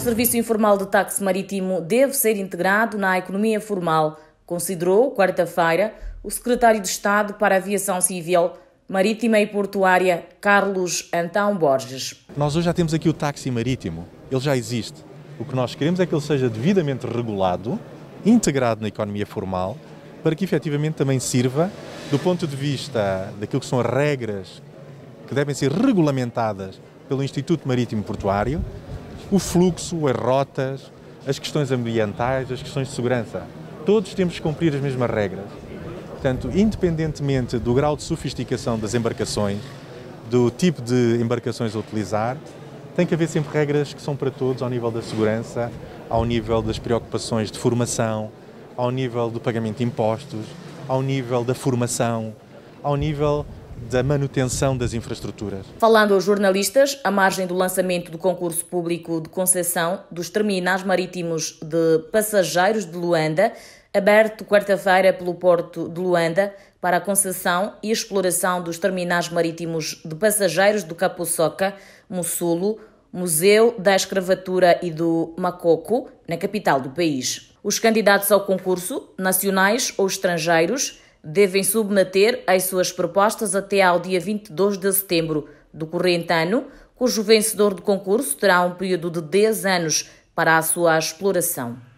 serviço informal de táxi marítimo deve ser integrado na economia formal, considerou, quarta-feira, o secretário de Estado para a Aviação Civil, Marítima e Portuária, Carlos Antão Borges. Nós hoje já temos aqui o táxi marítimo, ele já existe. O que nós queremos é que ele seja devidamente regulado, integrado na economia formal, para que efetivamente também sirva, do ponto de vista daquilo que são as regras que devem ser regulamentadas pelo Instituto Marítimo Portuário, o fluxo, as rotas, as questões ambientais, as questões de segurança. Todos temos que cumprir as mesmas regras. Portanto, independentemente do grau de sofisticação das embarcações, do tipo de embarcações a utilizar, tem que haver sempre regras que são para todos, ao nível da segurança, ao nível das preocupações de formação, ao nível do pagamento de impostos, ao nível da formação, ao nível da manutenção das infraestruturas. Falando aos jornalistas, à margem do lançamento do concurso público de concessão dos terminais marítimos de passageiros de Luanda, aberto quarta-feira pelo Porto de Luanda para a concessão e exploração dos terminais marítimos de passageiros do Capuçoca, Mussulo, Museu da Escravatura e do Macoco, na capital do país. Os candidatos ao concurso, nacionais ou estrangeiros, devem submeter as suas propostas até ao dia 22 de setembro do corrente ano, cujo vencedor do concurso terá um período de 10 anos para a sua exploração.